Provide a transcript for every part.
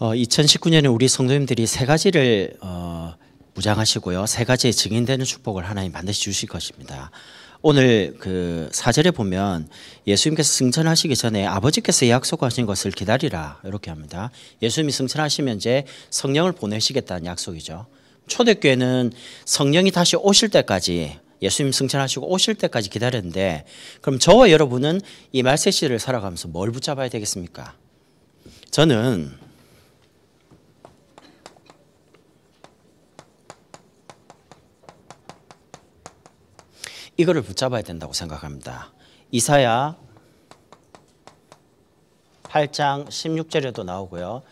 어, 2019년에 우리 성도님들이 세 가지를 어, 무장하시고요. 세 가지의 증인되는 축복을 하나님 반드시 주실 것입니다. 오늘 그 사절에 보면 예수님께서 승천하시기 전에 아버지께서 약속하신 것을 기다리라 이렇게 합니다. 예수님이 승천하시면 이제 성령을 보내시겠다는 약속이죠. 초대교회는 성령이 다시 오실 때까지 예수님 승천하시고 오실 때까지 기다렸는데 그럼 저와 여러분은 이 말세 시를 살아가면서 뭘 붙잡아야 되겠습니까? 저는 이거를 붙잡아야 된다고 생각합니다. 이사야 8장 16절에도 나오고요.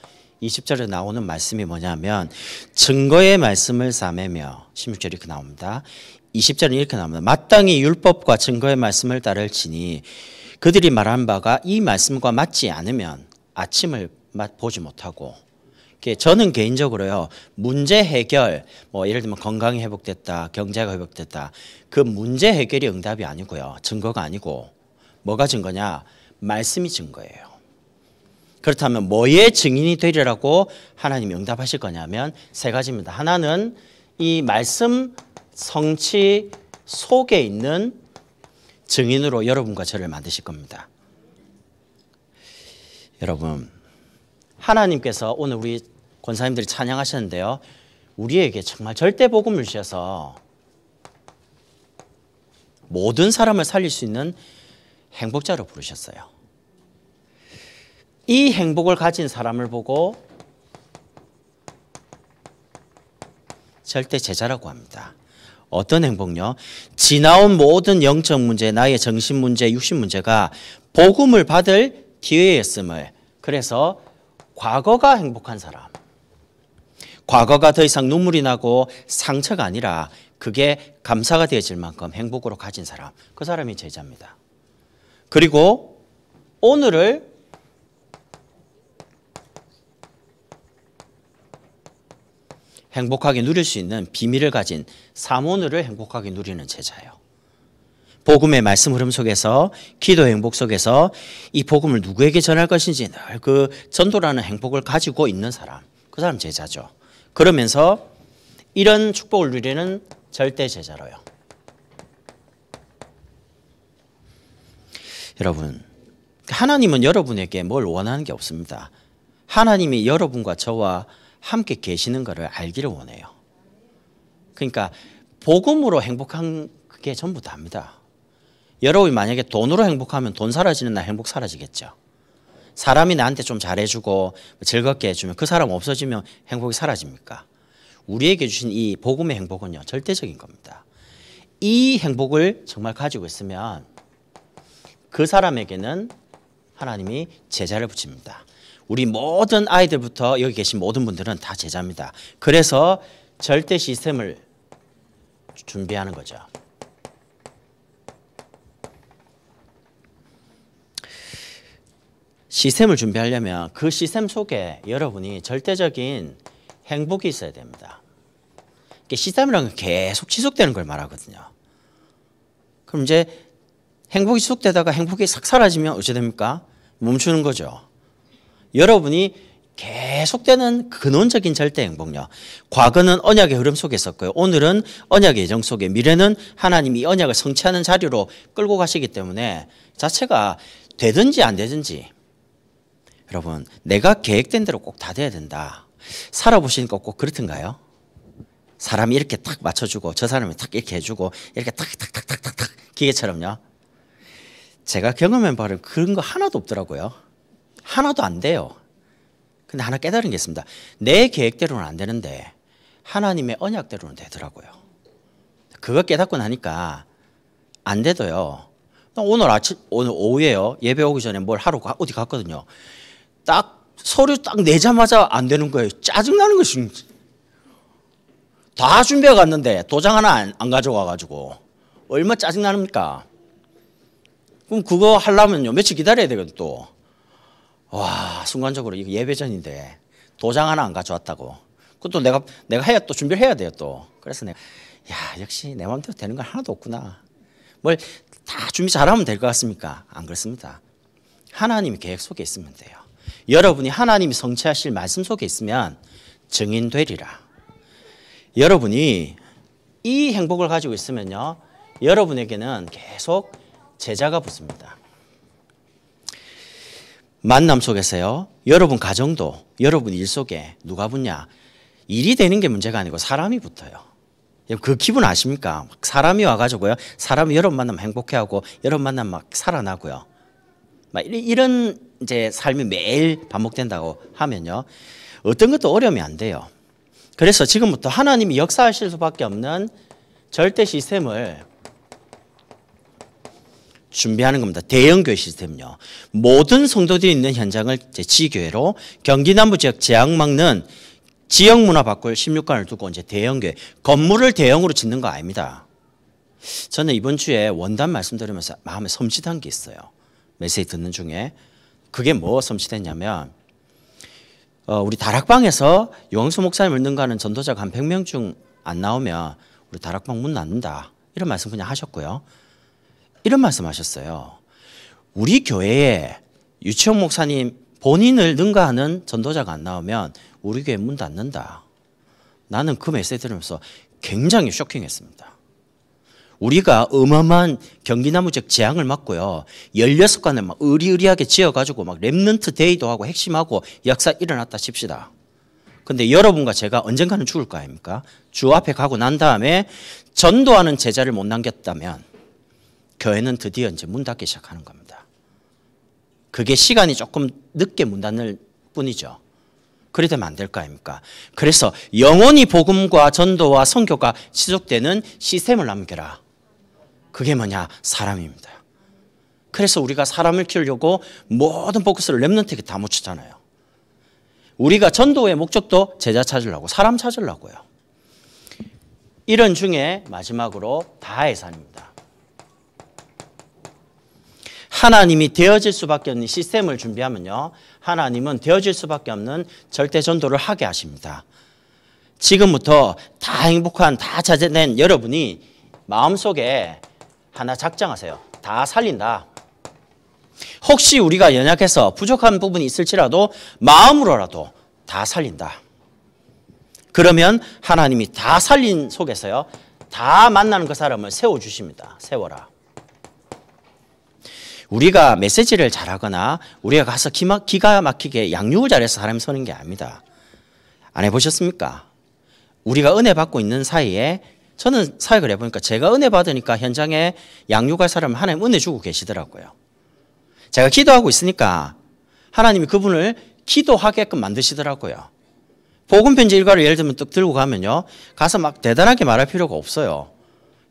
20절에 나오는 말씀이 뭐냐면 증거의 말씀을 삼매며 16절 이렇게 나옵니다. 20절은 이렇게 나옵니다. 마땅히 율법과 증거의 말씀을 따를지니 그들이 말한 바가 이 말씀과 맞지 않으면 아침을 보지 못하고 저는 개인적으로요 문제 해결 뭐 예를 들면 건강이 회복됐다 경제가 회복됐다 그 문제 해결이 응답이 아니고요 증거가 아니고 뭐가 증거냐 말씀이 증거예요 그렇다면 뭐의 증인이 되리라고 하나님이 응답하실 거냐면 세 가지입니다 하나는 이 말씀 성취 속에 있는 증인으로 여러분과 저를 만드실 겁니다 여러분 하나님께서 오늘 우리 권사님들이 찬양하셨는데요. 우리에게 정말 절대 복음을 주셔서 모든 사람을 살릴 수 있는 행복자로 부르셨어요. 이 행복을 가진 사람을 보고 절대 제자라고 합니다. 어떤 행복요? 지나온 모든 영적 문제, 나의 정신 문제, 육신 문제가 복음을 받을 기회였음을 그래서 과거가 행복한 사람. 과거가 더 이상 눈물이 나고 상처가 아니라 그게 감사가 되어질 만큼 행복으로 가진 사람. 그 사람이 제자입니다. 그리고 오늘을 행복하게 누릴 수 있는 비밀을 가진 사모늘을 행복하게 누리는 제자예요. 복음의 말씀 흐름 속에서 기도의 행복 속에서 이 복음을 누구에게 전할 것인지 늘그 전도라는 행복을 가지고 있는 사람 그 사람 제자죠. 그러면서 이런 축복을 누리는 절대 제자로요. 여러분 하나님은 여러분에게 뭘 원하는 게 없습니다. 하나님이 여러분과 저와 함께 계시는 것을 알기를 원해요. 그러니까 복음으로 행복한 그게 전부 다입니다. 여러분이 만약에 돈으로 행복하면 돈 사라지는 날 행복 사라지겠죠. 사람이 나한테 좀 잘해주고 즐겁게 해주면 그 사람 없어지면 행복이 사라집니까? 우리에게 주신 이 복음의 행복은요 절대적인 겁니다. 이 행복을 정말 가지고 있으면 그 사람에게는 하나님이 제자를 붙입니다. 우리 모든 아이들부터 여기 계신 모든 분들은 다 제자입니다. 그래서 절대 시스템을 준비하는 거죠. 시스템을 준비하려면 그 시스템 속에 여러분이 절대적인 행복이 있어야 됩니다. 시스템이란 건 계속 지속되는 걸 말하거든요. 그럼 이제 행복이 지속되다가 행복이 싹 사라지면 어찌 됩니까? 멈추는 거죠. 여러분이 계속되는 근원적인 절대 행복력. 과거는 언약의 흐름 속에 있었고요. 오늘은 언약의 예정 속에, 미래는 하나님이 언약을 성취하는 자리로 끌고 가시기 때문에 자체가 되든지 안 되든지 여러분 내가 계획된 대로 꼭 다 돼야 된다. 살아보시는 거꼭 그렇던가요? 사람이 이렇게 탁 맞춰주고 저 사람이 탁 이렇게 해주고 이렇게 탁탁탁탁탁탁 기계처럼요. 제가 경험한 바로 그런 거 하나도 없더라고요. 하나도 안 돼요. 근데 하나 깨달은 게 있습니다. 내 계획대로는 안 되는데 하나님의 언약대로는 되더라고요. 그거 깨닫고 나니까 안 돼도요. 오늘 아침 오늘 오후에요 예배 오기 전에 뭘 하러 어디 갔거든요. 딱 서류 딱 내자마자 안 되는 거예요. 짜증나는 것이. 다 준비해 갔는데 도장 하나 안, 안 가져와 가지고 얼마 짜증나니까. 그럼 그거 하려면요 며칠 기다려야 되거든 또. 와 순간적으로 이거 예배전인데 도장 하나 안 가져왔다고. 그것도 내가 내가 해야 또 준비를 해야 돼요 또. 그래서 내가 야 역시 내 마음대로 되는 건 하나도 없구나. 뭘 다 준비 잘하면 될 것 같습니까? 안 그렇습니다. 하나님의 계획 속에 있으면 돼요. 여러분이 하나님이 성취하실 말씀 속에 있으면 증인되리라. 여러분이 이 행복을 가지고 있으면요. 여러분에게는 계속 제자가 붙습니다. 만남 속에서요. 여러분 가정도 여러분 일 속에 누가 붙냐. 일이 되는 게 문제가 아니고 사람이 붙어요. 그 기분 아십니까? 사람이 와가지고요. 사람이 여러분 만나면 행복해하고 여러분 만나면 막 살아나고요. 막 이런 이제 삶이 매일 반복된다고 하면요. 어떤 것도 어려움이 안 돼요. 그래서 지금부터 하나님이 역사하실 수밖에 없는 절대 시스템을 준비하는 겁니다. 대형교회 시스템요. 모든 성도들이 있는 현장을 이제 지교회로 경기 남부 지역 재앙 막는 지역 문화 바꿀 16관을 두고 이제 대형교회 건물을 대형으로 짓는 거 아닙니다. 저는 이번 주에 원단 말씀드리면서 마음에 섬찟한 게 있어요. 메시지 듣는 중에 그게 뭐 섬시됐냐면 어, 우리 다락방에서 용수 목사님 을능가는 전도자가 한 100명 중 안 나오면 우리 다락방 문 닫는다. 이런 말씀 그냥 하셨고요. 이런 말씀 하셨어요. 우리 교회에 유치원 목사님 본인을 능가하는 전도자가 안 나오면 우리 교회 문 닫는다. 나는 그 메시지 들으면서 굉장히 쇼킹했습니다. 우리가 어마어마한 경기나무적 재앙을 맞고요. 16관을 막 의리의리하게 지어가지고 막 랩런트 데이도 하고 핵심하고 역사 일어났다 칩시다. 근데 여러분과 제가 언젠가는 죽을 거 아닙니까? 주 앞에 가고 난 다음에 전도하는 제자를 못 남겼다면 교회는 드디어 이제 문 닫기 시작하는 겁니다. 그게 시간이 조금 늦게 문 닫을 뿐이죠. 그래 되면 안 될 거 아닙니까? 그래서 영원히 복음과 전도와 선교가 지속되는 시스템을 남겨라. 그게 뭐냐? 사람입니다. 그래서 우리가 사람을 키우려고 모든 포커스를 랩런트에게 다 묻히잖아요. 우리가 전도의 목적도 제자 찾으려고, 사람 찾으려고요. 이런 중에 마지막으로 다의 산입니다. 하나님이 되어질 수밖에 없는 시스템을 준비하면요. 하나님은 되어질 수밖에 없는 절대 전도를 하게 하십니다. 지금부터 다 행복한, 다 자제된 여러분이 마음속에 하나 작정하세요. 다 살린다. 혹시 우리가 연약해서 부족한 부분이 있을지라도 마음으로라도 다 살린다. 그러면 하나님이 다 살린 속에서요. 다 만나는 그 사람을 세워주십니다. 세워라. 우리가 메시지를 잘하거나 우리가 가서 기가 막히게 양육을 잘해서 사람 서는 게 아닙니다. 안 해보셨습니까? 우리가 은혜 받고 있는 사이에 저는 사역을 해보니까 제가 은혜 받으니까 현장에 양육할 사람 하나님 은혜 주고 계시더라고요. 제가 기도하고 있으니까 하나님이 그분을 기도하게끔 만드시더라고요. 복음편지 일과를 예를 들면 뚝 들고 가면요. 가서 막 대단하게 말할 필요가 없어요.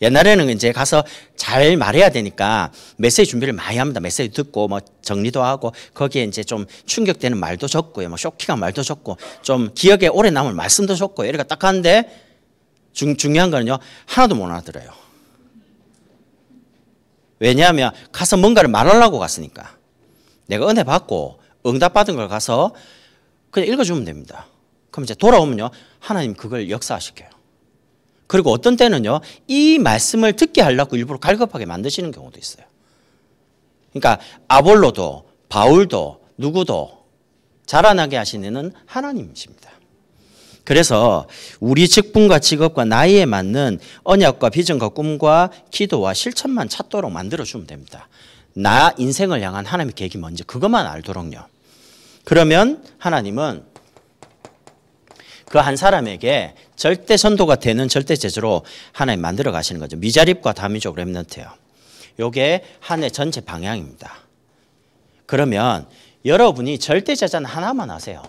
옛날에는 이제 가서 잘 말해야 되니까 메시지 준비를 많이 합니다. 메시지 듣고 뭐 정리도 하고 거기에 이제 좀 충격되는 말도 적고요. 뭐 쇼킹한 말도 적고 좀 기억에 오래 남을 말씀도 적고 이러니까 딱 하는데 중, 중요한 거는요. 하나도 못 알아들어요. 왜냐하면 가서 뭔가를 말하려고 갔으니까. 내가 은혜 받고 응답 받은 걸 가서 그냥 읽어주면 됩니다. 그럼 이제 돌아오면요. 하나님 그걸 역사하실게요. 그리고 어떤 때는요. 이 말씀을 듣게 하려고 일부러 갈급하게 만드시는 경우도 있어요. 그러니까 아볼로도 바울도 누구도 자라나게 하시는 하나님이십니다. 그래서 우리 직분 과직업과 나이에 맞는 언약과 비전과 꿈과 기도와 실천만 찾도록 만들어주면 됩니다. 나 인생을 향한 하나님의 계획이 뭔지 그것만 알도록요. 그러면 하나님은 그 한 사람에게 절대 선도가 되는 절대 제주로 하나님 만들어 가시는 거죠. 미자립과 다민족 랩런트요. 요게 한해 전체 방향입니다. 그러면 여러분이 절대 제자는 하나만 하세요.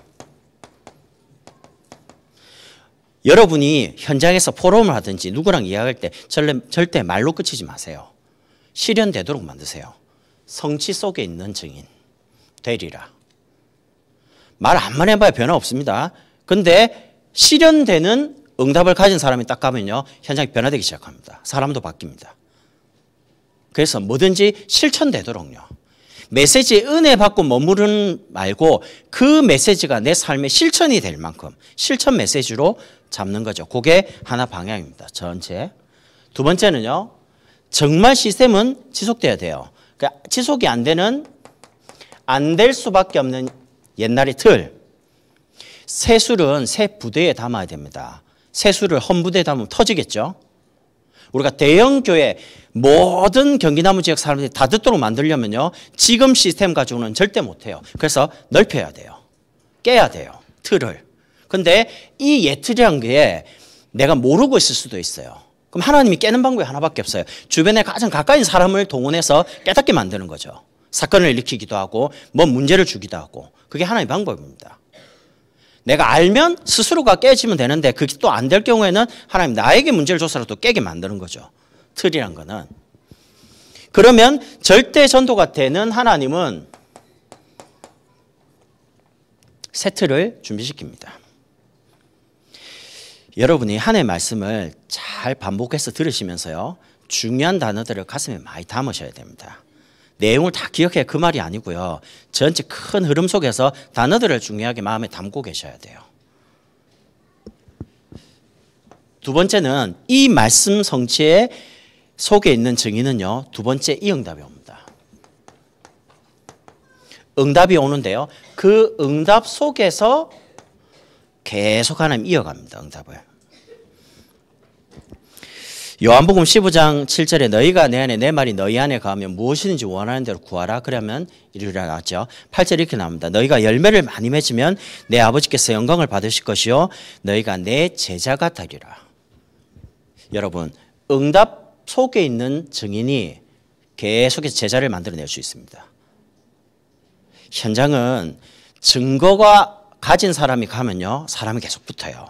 여러분이 현장에서 포럼을 하든지 누구랑 이야기할 때 절대, 절대 말로 끝이지 마세요. 실현되도록 만드세요. 성취 속에 있는 증인 되리라. 말 한번 해봐야 변화 없습니다. 근데 실현되는 응답을 가진 사람이 딱 가면요. 현장이 변화되기 시작합니다. 사람도 바뀝니다. 그래서 뭐든지 실천되도록요. 메시지 은혜 받고 머무르는 말고 그 메시지가 내 삶의 실천이 될 만큼 실천 메시지로 잡는 거죠. 그게 하나 방향입니다. 전체. 두 번째는요. 정말 시스템은 지속돼야 돼요. 그러니까 지속이 안 되는 안 될 수밖에 없는 옛날의 틀. 세술은 새 부대에 담아야 됩니다. 세술을 헌부대에 담으면 터지겠죠. 우리가 대형 교회 모든 경기나무 지역 사람들이 다 듣도록 만들려면요. 지금 시스템 가지고는 절대 못 해요. 그래서 넓혀야 돼요. 깨야 돼요. 틀을. 근데 이 예틀이란 게 내가 모르고 있을 수도 있어요. 그럼 하나님이 깨는 방법이 하나밖에 없어요. 주변에 가장 가까운 사람을 동원해서 깨닫게 만드는 거죠. 사건을 일으키기도 하고 뭔 뭐 문제를 주기도 하고 그게 하나의 방법입니다. 내가 알면 스스로가 깨지면 되는데 그게 또 안 될 경우에는 하나님 나에게 문제를 줘서라도 깨게 만드는 거죠. 틀이란 거는. 그러면 절대 전도가 되는 하나님은 세트를 준비시킵니다. 여러분이 한해 말씀을 잘 반복해서 들으시면서요. 중요한 단어들을 가슴에 많이 담으셔야 됩니다. 내용을 다 기억해 그 말이 아니고요. 전체 큰 흐름 속에서 단어들을 중요하게 마음에 담고 계셔야 돼요. 두 번째는 이 말씀 성취의 속에 있는 증인은요. 두 번째 이 응답이 옵니다. 응답이 오는데요. 그 응답 속에서 계속 하나님 이어갑니다. 응답을. 요한복음 15장 7절에 너희가 내 안에 내 말이 너희 안에 가면 무엇이든지 원하는 대로 구하라 그러면 이르라 나왔죠. 8절 이렇게 나옵니다. 너희가 열매를 많이 맺으면 내 아버지께서 영광을 받으실 것이요 너희가 내 제자가 되리라. 여러분 응답 속에 있는 증인이 계속해서 제자를 만들어낼 수 있습니다. 현장은 증거가 가진 사람이 가면요, 사람이 계속 붙어요.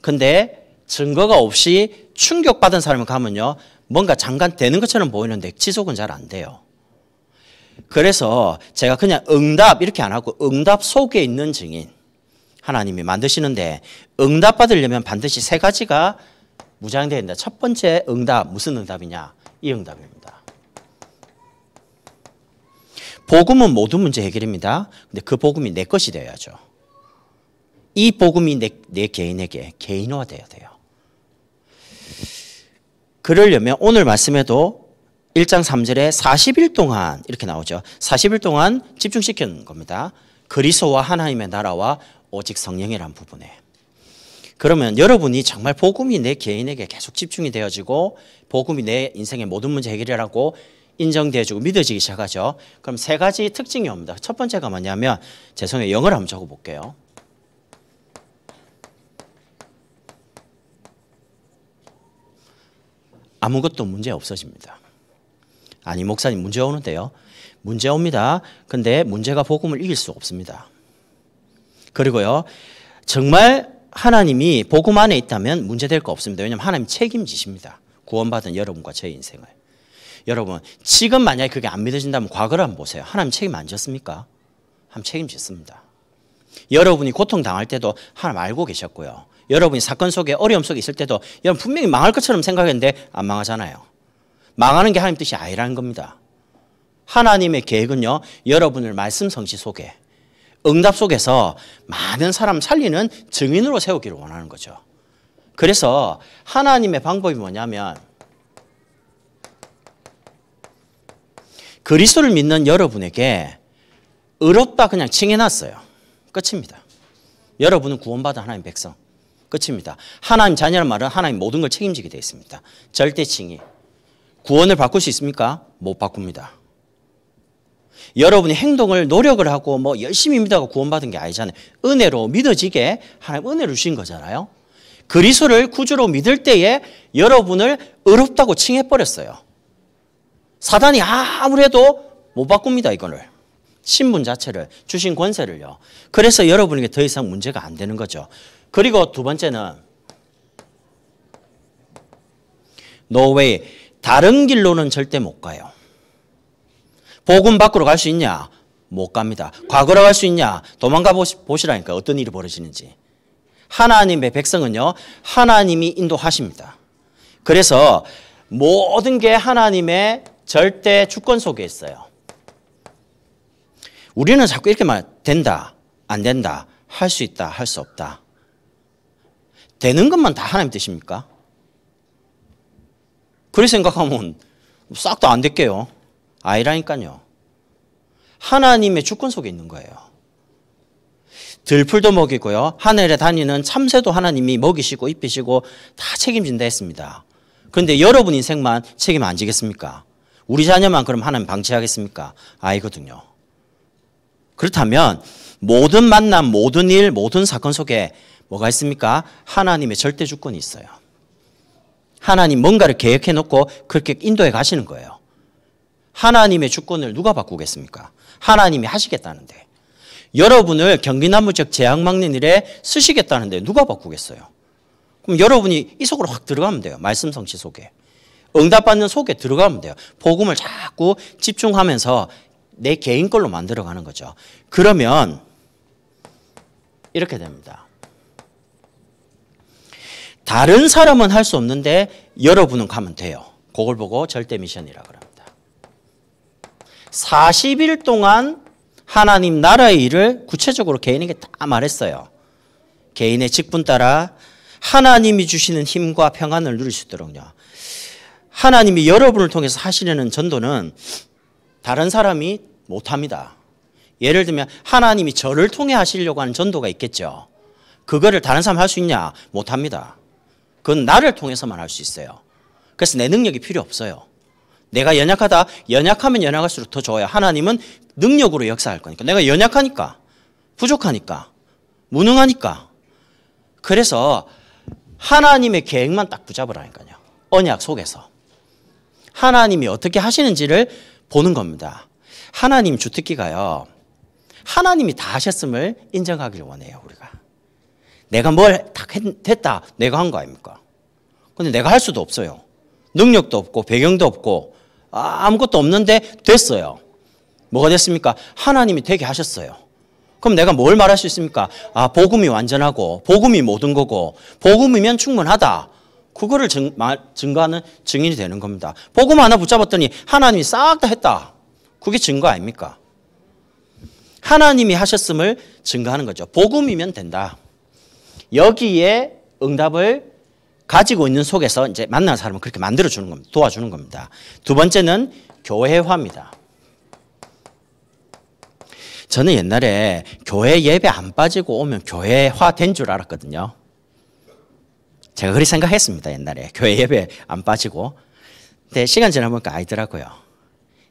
근데 증거가 없이 충격받은 사람이 가면요, 뭔가 잠깐 되는 것처럼 보이는데 지속은 잘 안 돼요. 그래서 제가 그냥 응답 이렇게 안 하고 응답 속에 있는 증인 하나님이 만드시는데 응답 받으려면 반드시 세 가지가 무장되어 있다. 첫 번째 응답 무슨 응답이냐? 이 응답입니다. 복음은 모든 문제 해결입니다. 근데 그 복음이 내 것이 되어야죠. 이 복음이 내, 내 개인에게 개인화되어야 돼요. 그러려면 오늘 말씀에도 1장 3절에 40일 동안 이렇게 나오죠. 40일 동안 집중시키는 겁니다. 그리스와 하나님의 나라와 오직 성령이란 부분에. 그러면 여러분이 정말 복음이 내 개인에게 계속 집중이 되어지고 복음이 내 인생의 모든 문제 해결이라고 인정돼주고 믿어지기 시작하죠. 그럼 세 가지 특징이 옵니다. 첫 번째가 뭐냐면 죄송해요. 영어를 한번 적어볼게요. 아무것도 문제 없어집니다. 아니 목사님 문제 오는데요. 문제 옵니다. 근데 문제가 복음을 이길 수 없습니다. 그리고요. 정말 하나님이 복음 안에 있다면 문제될 거 없습니다. 왜냐하면 하나님 책임지십니다. 구원받은 여러분과 제 인생을. 여러분 지금 만약에 그게 안 믿어진다면 과거를 한번 보세요. 하나님 책임 안 졌습니까? 하나 책임졌습니다. 여러분이 고통당할 때도 하나님 알고 계셨고요. 여러분이 사건 속에 어려움 속에 있을 때도 여러분 분명히 망할 것처럼 생각했는데 안 망하잖아요. 망하는 게 하나님 뜻이 아니라는 겁니다. 하나님의 계획은요. 여러분을 말씀 성시 속에 응답 속에서 많은 사람 살리는 증인으로 세우기를 원하는 거죠. 그래서 하나님의 방법이 뭐냐면 그리스도를 믿는 여러분에게 의롭다 그냥 칭해놨어요. 끝입니다. 여러분은 구원받은 하나님 백성. 끝입니다. 하나님 자녀란 말은 하나님 모든 걸 책임지게 되어 있습니다. 절대 칭의. 구원을 바꿀 수 있습니까? 못 바꿉니다. 여러분이 행동을 노력을 하고 뭐 열심히 믿다고 구원받은 게 아니잖아요. 은혜로 믿어지게 하나님 은혜를 주신 거잖아요. 그리스도를 구주로 믿을 때에 여러분을 의롭다고 칭해 버렸어요. 사단이 아무래도 못 바꿉니다, 이거를. 신분 자체를, 주신 권세를요. 그래서 여러분에게 더 이상 문제가 안 되는 거죠. 그리고 두 번째는 노웨이, 다른 길로는 절대 못 가요. 복음 밖으로 갈 수 있냐? 못 갑니다. 과거로 갈 수 있냐? 도망가 보시라니까 어떤 일이 벌어지는지. 하나님의 백성은요, 하나님이 인도하십니다. 그래서 모든 게 하나님의 절대 주권 속에 있어요. 우리는 자꾸 이렇게 말 된다, 안 된다, 할 수 있다, 할 수 없다. 되는 것만 다 하나님 뜻입니까? 그렇게 생각하면 싹 다 안 될게요. 아니라니까요. 하나님의 주권 속에 있는 거예요. 들풀도 먹이고요. 하늘에 다니는 참새도 하나님이 먹이시고 입히시고 다 책임진다 했습니다. 그런데 여러분 인생만 책임 안 지겠습니까? 우리 자녀만 그럼 하나님 방치하겠습니까? 아니거든요. 그렇다면 모든 만남, 모든 일, 모든 사건 속에 뭐가 있습니까? 하나님의 절대 주권이 있어요. 하나님 뭔가를 계획해 놓고 그렇게 인도해 가시는 거예요. 하나님의 주권을 누가 바꾸겠습니까? 하나님이 하시겠다는데. 여러분을 경기나무적 재앙 막는 일에 쓰시겠다는데 누가 바꾸겠어요? 그럼 여러분이 이 속으로 확 들어가면 돼요. 말씀 성취 속에. 응답받는 속에 들어가면 돼요. 복음을 자꾸 집중하면서 내 개인 걸로 만들어 가는 거죠. 그러면 이렇게 됩니다. 다른 사람은 할 수 없는데 여러분은 가면 돼요. 그걸 보고 절대 미션이라 그럽니다. 40일 동안 하나님 나라의 일을 구체적으로 개인에게 다 말했어요. 개인의 직분 따라 하나님이 주시는 힘과 평안을 누릴 수 있도록요. 하나님이 여러분을 통해서 하시려는 전도는 다른 사람이 못합니다. 예를 들면 하나님이 저를 통해 하시려고 하는 전도가 있겠죠. 그거를 다른 사람 할 수 있냐? 못합니다. 그건 나를 통해서만 할 수 있어요. 그래서 내 능력이 필요 없어요. 내가 연약하다. 연약하면 연약할수록 더 좋아요. 하나님은 능력으로 역사할 거니까. 내가 연약하니까. 부족하니까. 무능하니까. 그래서 하나님의 계획만 딱 붙잡으라니까요. 언약 속에서. 하나님이 어떻게 하시는지를 보는 겁니다. 하나님 주특기가요. 하나님이 다 하셨음을 인정하길 원해요, 우리가. 내가 뭘 다 했다. 내가 한 거 아닙니까? 근데 내가 할 수도 없어요. 능력도 없고 배경도 없고 아, 아무것도 없는데 됐어요. 뭐가 됐습니까? 하나님이 되게 하셨어요. 그럼 내가 뭘 말할 수 있습니까? 아, 복음이 완전하고 복음이 모든 거고 복음이면 충분하다. 그거를 증, 증거하는 증인이 되는 겁니다. 복음 하나 붙잡았더니 하나님이 싹 다 했다. 그게 증거 아닙니까? 하나님이 하셨음을 증거하는 거죠. 복음이면 된다. 여기에 응답을 가지고 있는 속에서 이제 만나 사람을 그렇게 만들어주는 겁니다. 도와주는 겁니다. 두 번째는 교회화입니다. 저는 옛날에 교회 예배 안 빠지고 오면 교회화 된 줄 알았거든요. 제가 그렇게 생각했습니다 옛날에 교회 예배 안 빠지고 근데 시간 지나보니까 알더라고요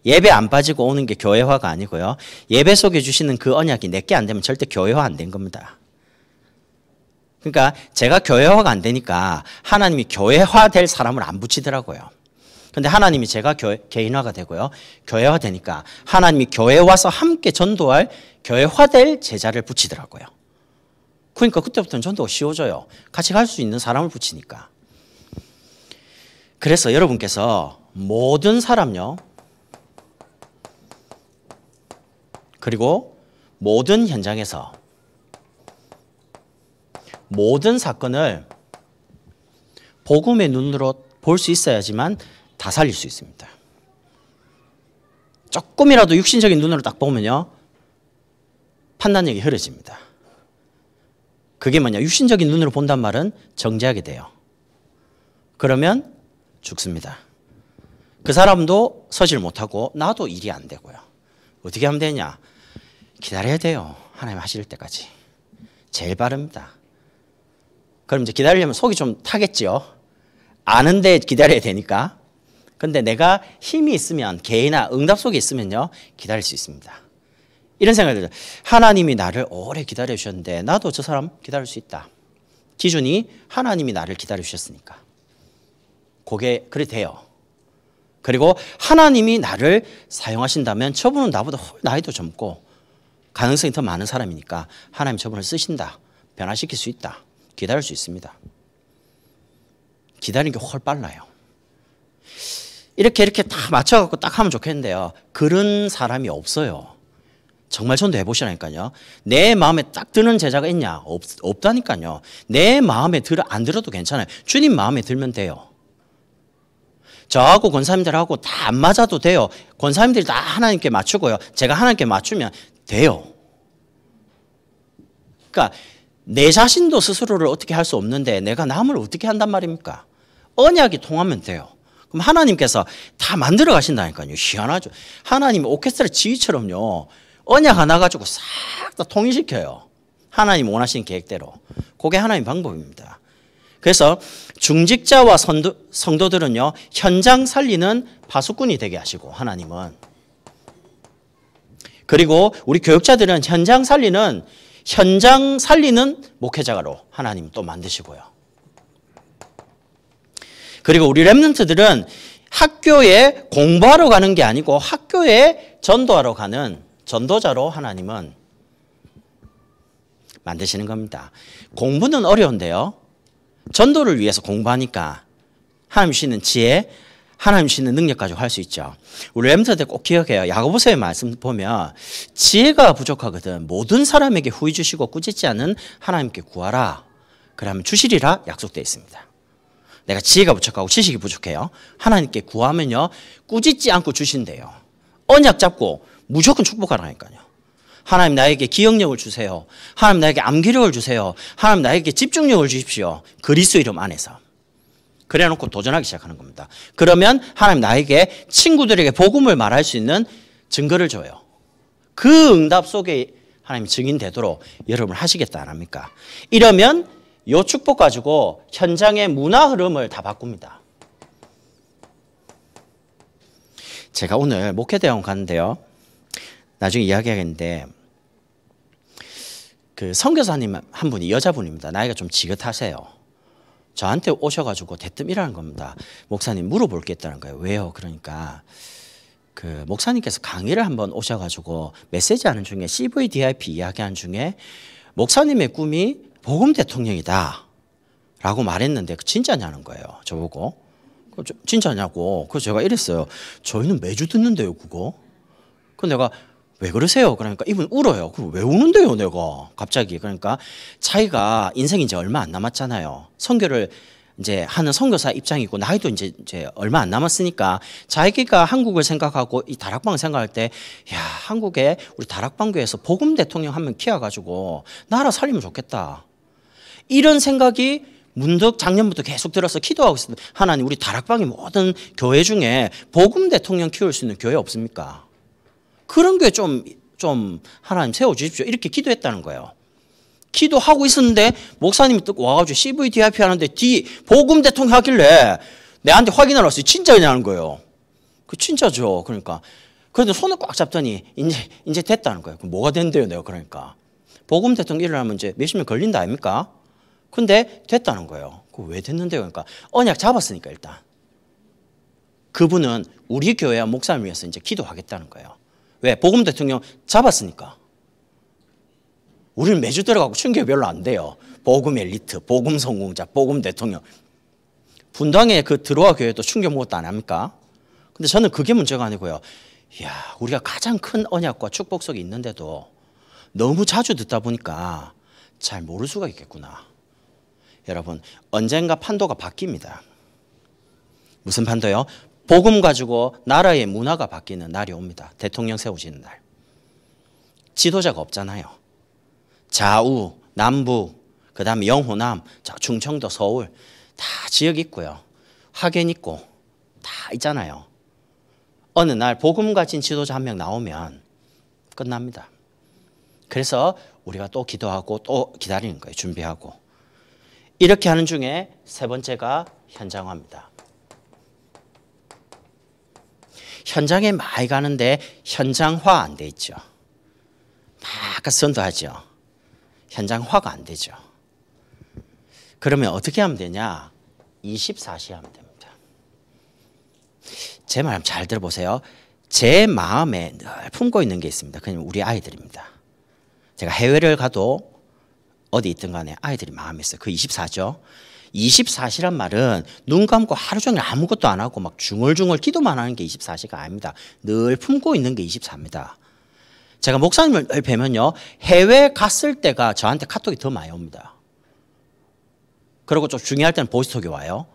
예배 안 빠지고 오는 게 교회화가 아니고요 예배 속에 주시는 그 언약이 내게 안 되면 절대 교회화 안 된 겁니다 그러니까 제가 교회화가 안 되니까 하나님이 교회화 될 사람을 안 붙이더라고요 근데 하나님이 제가 교회, 개인화가 되고요. 교회화 되니까 하나님이 교회 와서 함께 전도할 교회화될 제자를 붙이더라고요. 그러니까 그때부터는 전도가 쉬워져요. 같이 갈 수 있는 사람을 붙이니까. 그래서 여러분께서 모든 사람요. 그리고 모든 현장에서 모든 사건을 복음의 눈으로 볼 수 있어야지만 다 살릴 수 있습니다. 조금이라도 육신적인 눈으로 딱 보면요. 판단력이 흐려집니다. 그게 뭐냐? 육신적인 눈으로 본단 말은 정지하게 돼요. 그러면 죽습니다. 그 사람도 서질 못하고 나도 일이 안 되고요. 어떻게 하면 되냐? 기다려야 돼요. 하나님 하실 때까지. 제일 바릅니다. 그럼 이제 기다리려면 속이 좀타겠지 아는데 기다려야 되니까. 근데 내가 힘이 있으면 개이나 응답 속에 있으면요. 기다릴 수 있습니다. 이런 생각이 들어요. 하나님이 나를 오래 기다려 주셨는데 나도 저 사람 기다릴 수 있다. 기준이 하나님이 나를 기다려 주셨으니까. 그게 그래 돼요. 그리고 하나님이 나를 사용하신다면 저분은 나보다 나이도 젊고 가능성이 더 많은 사람이니까 하나님 저분을 쓰신다. 변화시킬 수 있다. 기다릴 수 있습니다. 기다리는 게 훨 빨라요. 이렇게 이렇게 다 맞춰갖고 딱 하면 좋겠는데요. 그런 사람이 없어요. 정말 전도 해보시라니까요. 내 마음에 딱 드는 제자가 있냐? 없, 없다니까요. 내 마음에 들어, 안 들어도 괜찮아요. 주님 마음에 들면 돼요. 저하고 권사님들하고 다 안 맞아도 돼요. 권사님들이 다 하나님께 맞추고요. 제가 하나님께 맞추면 돼요. 그러니까 내 자신도 스스로를 어떻게 할 수 없는데 내가 남을 어떻게 한단 말입니까? 언약이 통하면 돼요. 그럼 하나님께서 다 만들어 가신다니까요. 희한하죠. 하나님 오케스트라 지휘처럼요. 언약 하나 가지고 싹 다 통일시켜요. 하나님 원하시는 계획대로. 그게 하나님 방법입니다. 그래서 중직자와 선도, 성도들은요, 현장 살리는 파수꾼이 되게 하시고, 하나님은. 그리고 우리 교육자들은 현장 살리는, 현장 살리는 목회자로 하나님 또 만드시고요. 그리고 우리 랩런트들은 학교에 공부하러 가는 게 아니고 학교에 전도하러 가는 전도자로 하나님은 만드시는 겁니다. 공부는 어려운데요. 전도를 위해서 공부하니까 하나님 주는 지혜, 하나님 주는 능력 가지고 할 수 있죠. 우리 렘터들 꼭 기억해요. 야고보서의 말씀 보면 지혜가 부족하거든 모든 사람에게 후이 주시고 꾸짖지 않은 하나님께 구하라. 그러면 주시리라 약속되어 있습니다. 내가 지혜가 부족하고 지식이 부족해요. 하나님께 구하면요 꾸짖지 않고 주신대요. 언약 잡고 무조건 축복하라니까요. 하나님 나에게 기억력을 주세요. 하나님 나에게 암기력을 주세요. 하나님 나에게 집중력을 주십시오. 그리스도 이름 안에서. 그래놓고 도전하기 시작하는 겁니다. 그러면 하나님 나에게 친구들에게 복음을 말할 수 있는 증거를 줘요. 그 응답 속에 하나님 증인되도록 여러분 하시겠다 안 합니까? 이러면 요 축복 가지고 현장의 문화 흐름을 다 바꿉니다. 제가 오늘 목회대원 갔는데요. 나중에 이야기하겠는데 그 선교사님 한 분이 여자분입니다. 나이가 좀 지긋하세요. 저한테 오셔가지고 대뜸이라는 겁니다. 목사님 물어볼 게 있다는 거예요. 왜요? 그러니까 그 목사님께서 강의를 한번 오셔가지고 메시지 하는 중에 CVDIP 이야기한 중에 목사님의 꿈이 복음 대통령이다. 라고 말했는데 그 진짜냐는 거예요. 저보고. 그 진짜냐고. 그래서 제가 이랬어요. 저희는 매주 듣는데요, 그거. 그 내가 왜 그러세요? 그러니까 이분 울어요. 그럼 왜 우는데요, 내가? 갑자기. 그러니까 자기가 인생이 제 얼마 안 남았잖아요. 선교를 이제 하는 선교사 입장이고 나이도 이제, 이제 얼마 안 남았으니까 자기가 한국을 생각하고 이 다락방 생각할 때 야, 한국에 우리 다락방교에서 복음 대통령 한 명 키워 가지고 나라 살리면 좋겠다. 이런 생각이 문득 작년부터 계속 들어서 기도하고 있었는데 하나님 우리 다락방이 모든 교회 중에 복음 대통령 키울 수 있는 교회 없습니까? 그런 게 좀, 좀 하나님 세워주십시오. 이렇게 기도했다는 거예요. 기도하고 있었는데 목사님이 또 와가지고 CVDIP 하는데 뒤 복음 대통령 하길래 내한테 확인을 왔어요. 진짜냐는 거예요. 그 진짜죠. 그러니까. 그런데 손을 꽉 잡더니 이제, 이제 됐다는 거예요. 뭐가 된대요 내가 그러니까. 복음 대통령 일어나면 이제 몇십 년 걸린다 아닙니까? 근데 됐다는 거예요. 왜 됐는데요? 그러니까 언약 잡았으니까 일단. 그분은 우리 교회와 목사님 위해서 이제 기도하겠다는 거예요. 왜? 보금 대통령 잡았으니까. 우리는 매주 들어가고 충격 별로 안 돼요. 보금 엘리트, 보금 성공자, 보금 대통령. 분당에 그 드로아 교회도 충격 무엇도 안 합니까? 근데 저는 그게 문제가 아니고요. 야, 우리가 가장 큰 언약과 축복 속에 있는데도 너무 자주 듣다 보니까 잘 모를 수가 있겠구나. 여러분, 언젠가 판도가 바뀝니다. 무슨 판도요? 복음 가지고 나라의 문화가 바뀌는 날이 옵니다. 대통령 세우시는 날. 지도자가 없잖아요. 좌우, 남부, 그 다음에 영호남, 충청도, 서울 다 지역 있고요. 학연 있고 다 있잖아요. 어느 날 복음 가진 지도자 한 명 나오면 끝납니다. 그래서 우리가 또 기도하고 또 기다리는 거예요. 준비하고. 이렇게 하는 중에 세 번째가 현장화입니다. 현장에 많이 가는데 현장화 안 돼 있죠. 막 선도하죠. 현장화가 안 되죠. 그러면 어떻게 하면 되냐? 24시 하면 됩니다. 제말잘 들어보세요. 제 마음에 늘 품고 있는 게 있습니다. 그냥 우리 아이들입니다. 제가 해외를 가도 어디 있든 간에 아이들이 마음에 있어요. 그 24죠. 24시란 말은 눈 감고 하루 종일 아무것도 안 하고 막 중얼중얼 기도만 하는 게 24시가 아닙니다. 늘 품고 있는 게 24입니다. 제가 목사님을 뵈면요. 해외 갔을 때가 저한테 카톡이 더 많이 옵니다. 그리고 좀 중요할 때는 보스톡이 와요.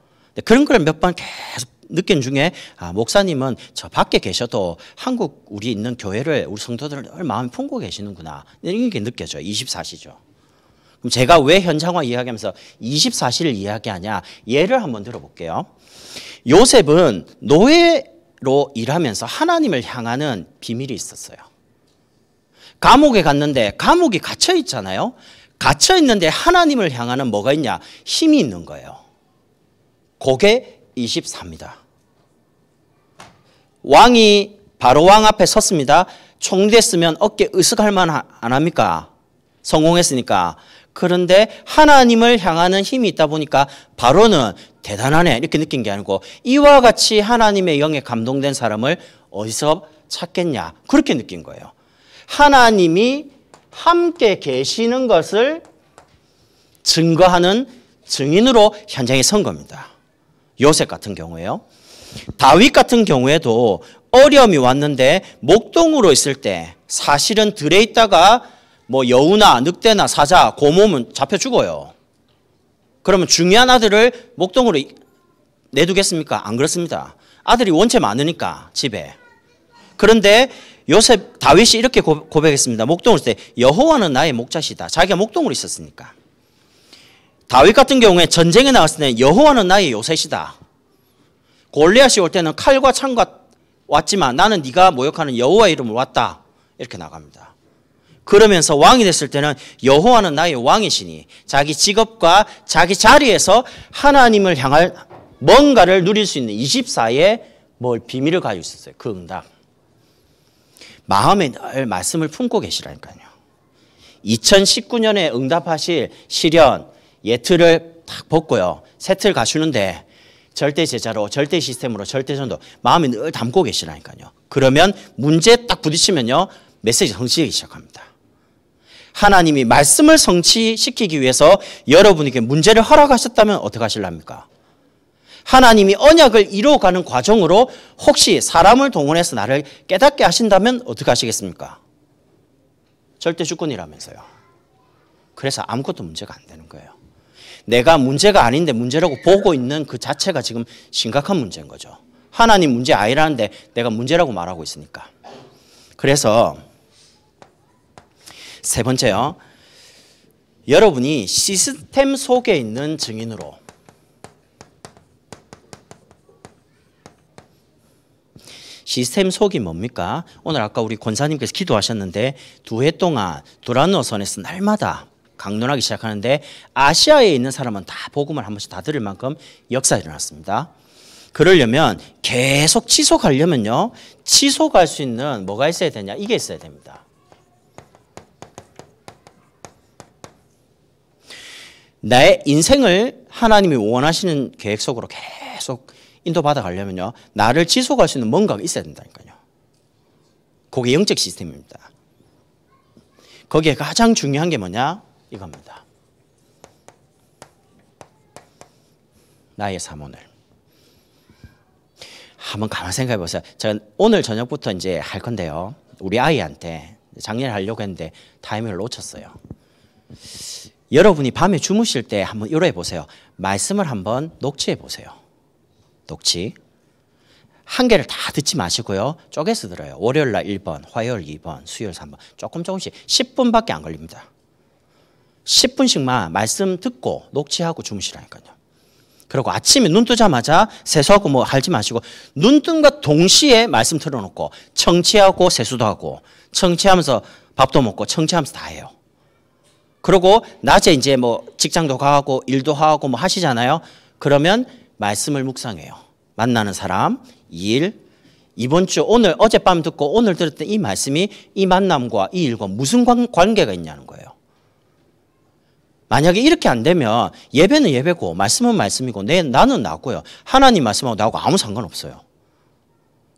그런 걸 몇 번 계속 느낀 중에 아, 목사님은 저 밖에 계셔도 한국 우리 있는 교회를 우리 성도들을 마음에 품고 계시는구나. 이런 게 느껴져요. 24시죠. 그럼 제가 왜 현장화 이야기하면서 24시를 이야기하냐 예를 한번 들어볼게요. 요셉은 노예로 일하면서 하나님을 향하는 비밀이 있었어요. 감옥에 갔는데 감옥이 갇혀 있잖아요. 갇혀 있는데 하나님을 향하는 뭐가 있냐? 힘이 있는 거예요. 그게 24입니다. 왕이 바로 왕 앞에 섰습니다. 총됐으면 어깨 으쓱할 만 안 합니까? 성공했으니까. 그런데 하나님을 향하는 힘이 있다 보니까 바로는 대단하네 이렇게 느낀 게 아니고 이와 같이 하나님의 영에 감동된 사람을 어디서 찾겠냐 그렇게 느낀 거예요. 하나님이 함께 계시는 것을 증거하는 증인으로 현장에 선 겁니다. 요셉 같은 경우에요. 다윗 같은 경우에도 어려움이 왔는데 목동으로 있을 때 사실은 들에 있다가 뭐 여우나 늑대나 사자, 고모은 잡혀 죽어요. 그러면 중요한 아들을 목동으로 내두겠습니까? 안 그렇습니다. 아들이 원체 많으니까 집에. 그런데 요셉 다윗이 이렇게 고백했습니다. 목동을 때 여호와는 나의 목자시다. 자기가 목동으로 있었으니까. 다윗 같은 경우에 전쟁에 나갔을 때 여호와는 나의 요새시다. 골리앗이 올 때는 칼과 창과 왔지만 나는 네가 모욕하는 여호와 이름을 왔다. 이렇게 나갑니다. 그러면서 왕이 됐을 때는 여호와는 나의 왕이시니 자기 직업과 자기 자리에서 하나님을 향할 뭔가를 누릴 수 있는 24의 뭘 비밀을 가지고 있었어요. 그 응답. 마음에 늘 말씀을 품고 계시라니까요. 2019년에 응답하실 시련, 예틀을 딱 벗고요. 세틀 가시는데 절대 제자로, 절대 시스템으로, 절대 전도 마음에 늘 담고 계시라니까요. 그러면 문제 딱 부딪히면요. 메시지 성취하기 시작합니다. 하나님이 말씀을 성취시키기 위해서 여러분에게 문제를 허락하셨다면 어떻게 하실랍니까? 하나님이 언약을 이루어가는 과정으로 혹시 사람을 동원해서 나를 깨닫게 하신다면 어떻게 하시겠습니까? 절대 주권이라면서요. 그래서 아무것도 문제가 안 되는 거예요. 내가 문제가 아닌데 문제라고 보고 있는 그 자체가 지금 심각한 문제인 거죠. 하나님 문제 아니라는데 내가 문제라고 말하고 있으니까. 그래서 세 번째요. 여러분이 시스템 속에 있는 증인으로 시스템 속이 뭡니까? 오늘 아까 우리 권사님께서 기도하셨는데 두 해 동안 두란노선에서 날마다 강론하기 시작하는데 아시아에 있는 사람은 다 복음을 한 번씩 다 들을 만큼 역사 일어났습니다. 그러려면 계속 지속하려면요. 지속할 수 있는 뭐가 있어야 되냐? 이게 있어야 됩니다. 나의 인생을 하나님이 원하시는 계획 속으로 계속 인도받아 가려면요. 나를 지속할 수 있는 뭔가가 있어야 된다니까요. 그게 영적 시스템입니다. 거기에 가장 중요한 게 뭐냐? 이겁니다. 나의 사원을 한번 가만 생각해 보세요. 제가 오늘 저녁부터 이제 할 건데요. 우리 아이한테 작년에 하려고 했는데 타이밍을 놓쳤어요. 여러분이 밤에 주무실 때 한번 이러해 보세요. 말씀을 한번 녹취해 보세요. 녹취. 한 개를 다 듣지 마시고요. 쪼개서 들어요. 월요일 날 1번, 화요일 2번, 수요일 3번. 조금 조금씩 10분밖에 안 걸립니다. 10분씩만 말씀 듣고 녹취하고 주무시라니까요. 그리고 아침에 눈 뜨자마자 세수하고 뭐 하지 마시고 눈뜬과 동시에 말씀 틀어놓고 청취하고 세수도 하고 청취하면서 밥도 먹고 청취하면서 다 해요. 그리고 낮에 이제 뭐 직장도 가고 일도 하고 뭐 하시잖아요. 그러면 말씀을 묵상해요. 만나는 사람, 일, 이번 주 오늘 어젯밤 듣고 오늘 들었던 이 말씀이 이 만남과 이 일과 무슨 관계가 있냐는 거예요. 만약에 이렇게 안 되면 예배는 예배고 말씀은 말씀이고 내 나는 나고요. 하나님 말씀하고 나하고 아무 상관없어요.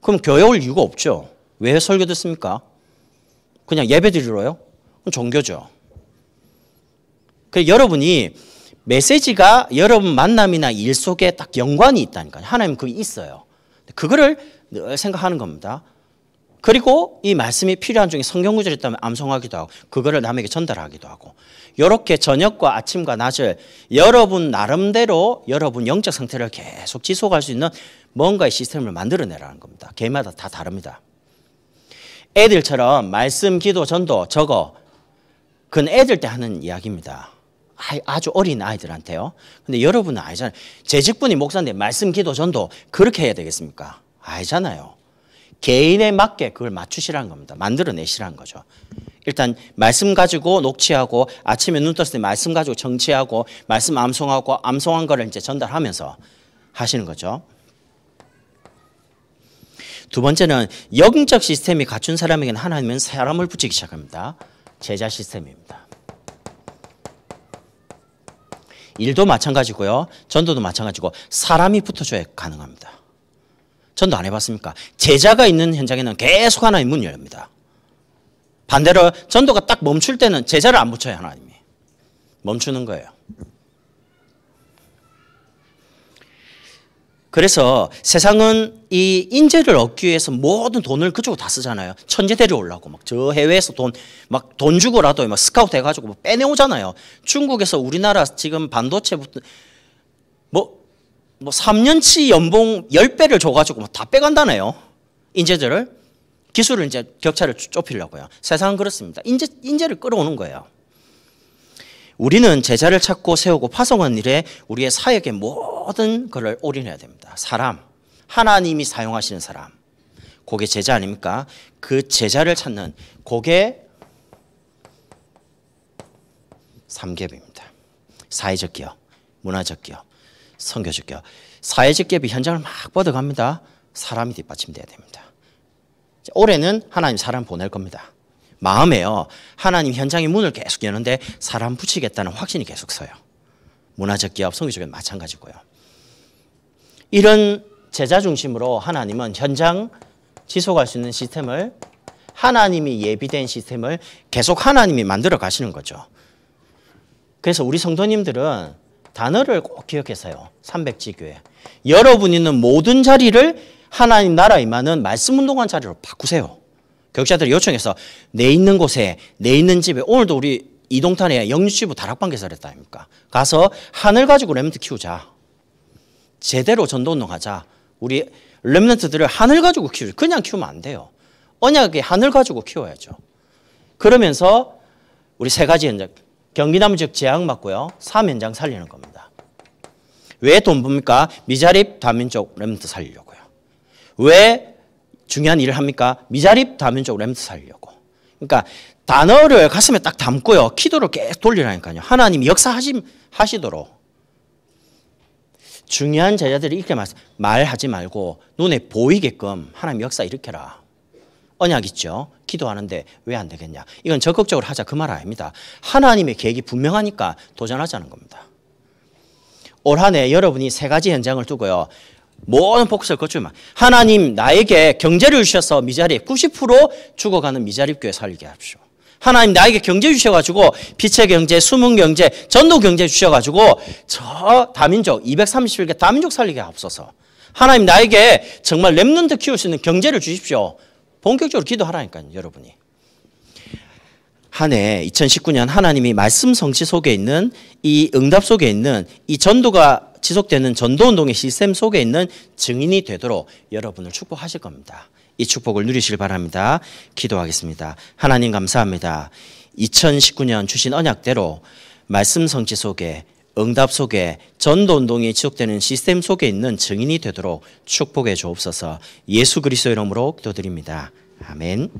그럼 교회 올 이유가 없죠. 왜 설교 듣습니까? 그냥 예배 드리러요? 그럼 종교죠. 그 여러분이 메시지가 여러분 만남이나 일 속에 딱 연관이 있다니까요. 하나님 그게 있어요. 그거를 늘 생각하는 겁니다. 그리고 이 말씀이 필요한 중에 성경 구절이 있다면 암송하기도 하고 그거를 남에게 전달하기도 하고 이렇게 저녁과 아침과 낮을 여러분 나름대로 여러분 영적 상태를 계속 지속할 수 있는 뭔가의 시스템을 만들어내라는 겁니다. 개마다 다 다릅니다. 애들처럼 말씀, 기도, 전도 저거 그건 애들 때 하는 이야기입니다. 아주 어린 아이들한테요. 근데 여러분은 아니잖아요. 제 직분이 목사인데 말씀, 기도, 전도 그렇게 해야 되겠습니까? 아니잖아요. 개인에 맞게 그걸 맞추시라는 겁니다. 만들어내시라는 거죠. 일단 말씀 가지고 녹취하고 아침에 눈 떴을 때 말씀 가지고 정치하고 말씀 암송하고 암송한 거를 이제 전달하면서 하시는 거죠. 두 번째는 영적 시스템이 갖춘 사람에게는 하나님은 사람을 붙이기 시작합니다. 제자 시스템입니다. 일도 마찬가지고요. 전도도 마찬가지고 사람이 붙어줘야 가능합니다. 전도 안 해봤습니까? 제자가 있는 현장에는 계속 하나의 문열립니다 반대로 전도가 딱 멈출 때는 제자를 안 붙여요 하나님이. 멈추는 거예요. 그래서 세상은 이 인재를 얻기 위해서 모든 돈을 그쪽으로 다 쓰잖아요. 천재 데려오려고 막 저 해외에서 돈 막 돈 주고라도 막 스카우트 해가지고 뭐 빼내오잖아요. 중국에서 우리나라 지금 반도체부터 뭐 뭐 3년치 연봉 10배를 줘가지고 뭐다 빼간다네요. 인재들을 기술을 이제 격차를 좁히려고요. 세상은 그렇습니다. 인재 인재를 끌어오는 거예요. 우리는 제자를 찾고 세우고 파송하는 일에 우리의 사역의 모든 것을 올인해야 됩니다. 사람, 하나님이 사용하시는 사람, 그게 제자 아닙니까? 그 제자를 찾는 그게 삼겹입니다. 사회적 기업, 문화적 기업, 선교적 기업. 사회적 기업이 현장을 막 뻗어갑니다. 사람이 뒷받침돼야 됩니다. 올해는 하나님 사람 보낼 겁니다. 마음에요. 하나님 현장의 문을 계속 여는데 사람 붙이겠다는 확신이 계속 서요. 문화적 기업, 성교적인 마찬가지고요. 이런 제자 중심으로 하나님은 현장 지속할 수 있는 시스템을 하나님이 예비된 시스템을 계속 하나님이 만들어 가시는 거죠. 그래서 우리 성도님들은 단어를 꼭 기억해서요. 300지교에. 여러분 있는 모든 자리를 하나님 나라 임하는 말씀 운동한 자리로 바꾸세요. 교육자들이 요청해서 내 있는 곳에 내 있는 집에 오늘도 우리 이동탄에 영유치부 다락방 개설했다 아닙니까? 가서 하늘 가지고 렘트 키우자. 제대로 전도운동 하자. 우리 렘트들을 하늘 가지고 키우자. 그냥 키우면 안 돼요. 언약에 하늘 가지고 키워야죠. 그러면서 우리 세 가지 현장, 경기남 지역 재앙 맞고요. 삶 현장 살리는 겁니다. 왜 돈 봅니까? 미자립, 다민족 렘트 살리려고요. 왜 중요한 일을 합니까? 미자립 다면적 램스 살려고. 그러니까 단어를 가슴에 딱 담고요. 기도를 계속 돌리라니까요. 하나님 역사하시도록. 중요한 제자들이 이렇게 말 말하지 말고 눈에 보이게끔 하나님 역사 일으켜라. 언약 있죠. 기도하는데 왜 안 되겠냐. 이건 적극적으로 하자 그 말 아닙니다. 하나님의 계획이 분명하니까 도전하자는 겁니다. 올 한해 여러분이 세 가지 현장을 두고요. 모든 복수를 거치면 하나님 나에게 경제를 주셔서 미자립 90% 죽어가는 미자립교회 살게 합시오. 하나님 나에게 경제 주셔가지고 빛의 경제, 수문 경제, 전도 경제 주셔가지고 저 다민족 231개 다민족 살리게 앞서서 하나님 나에게 정말 랩런트 키울 수 있는 경제를 주십시오. 본격적으로 기도하라니까 여러분이. 한해 2019년 하나님이 말씀 성취 속에 있는 이 응답 속에 있는 이 전도가 지속되는 전도운동의 시스템 속에 있는 증인이 되도록 여러분을 축복하실 겁니다. 이 축복을 누리시길 바랍니다. 기도하겠습니다. 하나님 감사합니다. 2019년 주신 언약대로 말씀 성취 속에 응답 속에 전도 운동이 지속되는 시스템 속에 있는 증인이 되도록 축복해 주옵소서. 예수 그리스도 이름으로 기도드립니다. 아멘.